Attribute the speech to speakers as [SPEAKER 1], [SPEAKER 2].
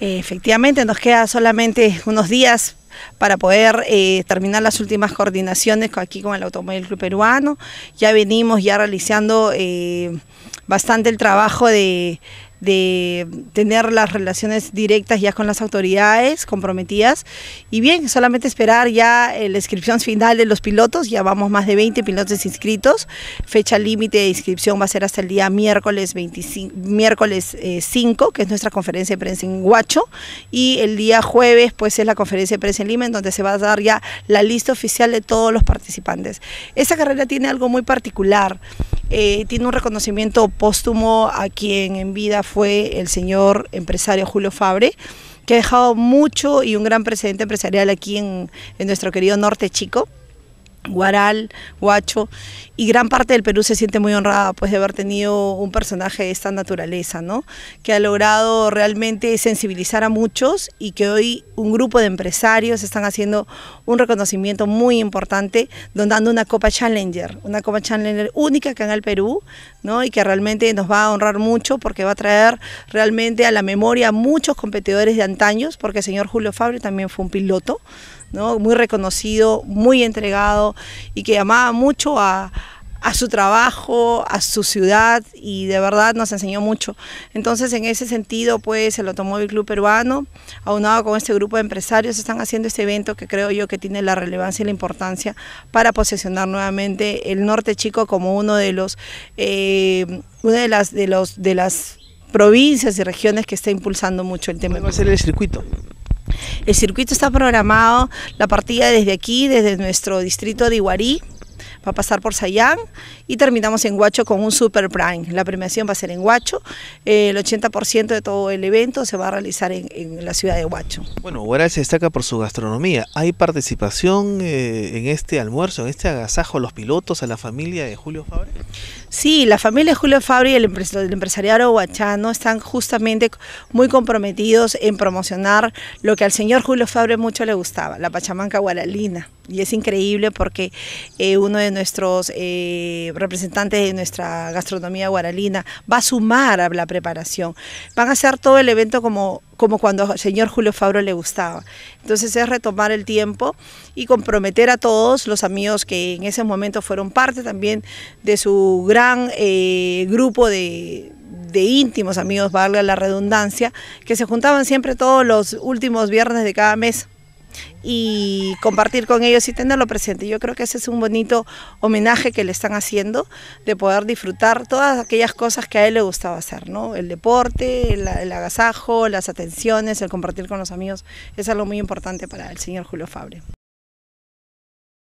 [SPEAKER 1] Efectivamente, nos queda solamente unos días para poder eh, terminar las últimas coordinaciones aquí con el Automóvil Club Peruano. Ya venimos ya realizando eh, bastante el trabajo de, de tener las relaciones directas ya con las autoridades comprometidas. Y bien, solamente esperar ya eh, la inscripción final de los pilotos, ya vamos más de 20 pilotos inscritos. Fecha límite de inscripción va a ser hasta el día miércoles 25, miércoles 5, eh, que es nuestra conferencia de prensa en Guacho y el día jueves pues es la conferencia de prensa en Lima, en donde se va a dar ya la lista oficial de todos los participantes. Esa carrera tiene algo muy particular. Eh, tiene un reconocimiento póstumo a quien en vida fue el señor empresario Julio Fabre que ha dejado mucho y un gran precedente empresarial aquí en nuestro querido Norte Chico. Guaral, Guacho y gran parte del Perú se siente muy honrada pues de haber tenido un personaje de esta naturaleza, ¿no? Que ha logrado realmente sensibilizar a muchos y que hoy un grupo de empresarios están haciendo un reconocimiento muy importante donando una Copa Challenger, una Copa Challenger única que en el Perú, ¿no? Y que realmente nos va a honrar mucho porque va a traer realmente a la memoria a muchos competidores de antaños, porque el señor Julio Fabre también fue un piloto, muy reconocido, muy entregado y que amaba mucho a, su trabajo, a su ciudad y de verdad nos enseñó mucho. Entonces en ese sentido pues el Automóvil Club Peruano, aunado con este grupo de empresarios, están haciendo este evento que creo yo que tiene la relevancia y la importancia para posicionar nuevamente el Norte Chico como uno de los, eh, una de las, de los, de las provincias y regiones que está impulsando mucho el tema. ¿Cuál va a ser el circuito? El circuito está programado, la partida desde aquí, desde nuestro distrito de Iguarí, va a pasar por Sayán y terminamos en Huacho con un Super Prime. La premiación va a ser en Huacho, el 80% de todo el evento se va a realizar en, la ciudad de Huacho. Bueno, Huaral se destaca por su gastronomía. ¿Hay participación eh, en este almuerzo, en este agasajo a los pilotos, a la familia de Julio Fabre? Sí, la familia Julio Fabri y el, empresariado Huachano están justamente muy comprometidos en promocionar lo que al señor Julio Fabri mucho le gustaba, la pachamanca guaralina. Y es increíble porque eh, uno de nuestros eh, representantes de nuestra gastronomía guaralina va a sumar a la preparación. Van a hacer todo el evento como como cuando al señor Julio Fabro le gustaba. Entonces es retomar el tiempo y comprometer a todos los amigos que en ese momento fueron parte también de su gran eh, grupo de, de íntimos amigos, valga la redundancia, que se juntaban siempre todos los últimos viernes de cada mes y compartir con ellos y tenerlo presente. Yo creo que ese es un bonito homenaje que le están haciendo de poder disfrutar todas aquellas cosas que a él le gustaba hacer, ¿no? El deporte, el, el agasajo, las atenciones, el compartir con los amigos, es algo muy importante para el señor Julio Fabre.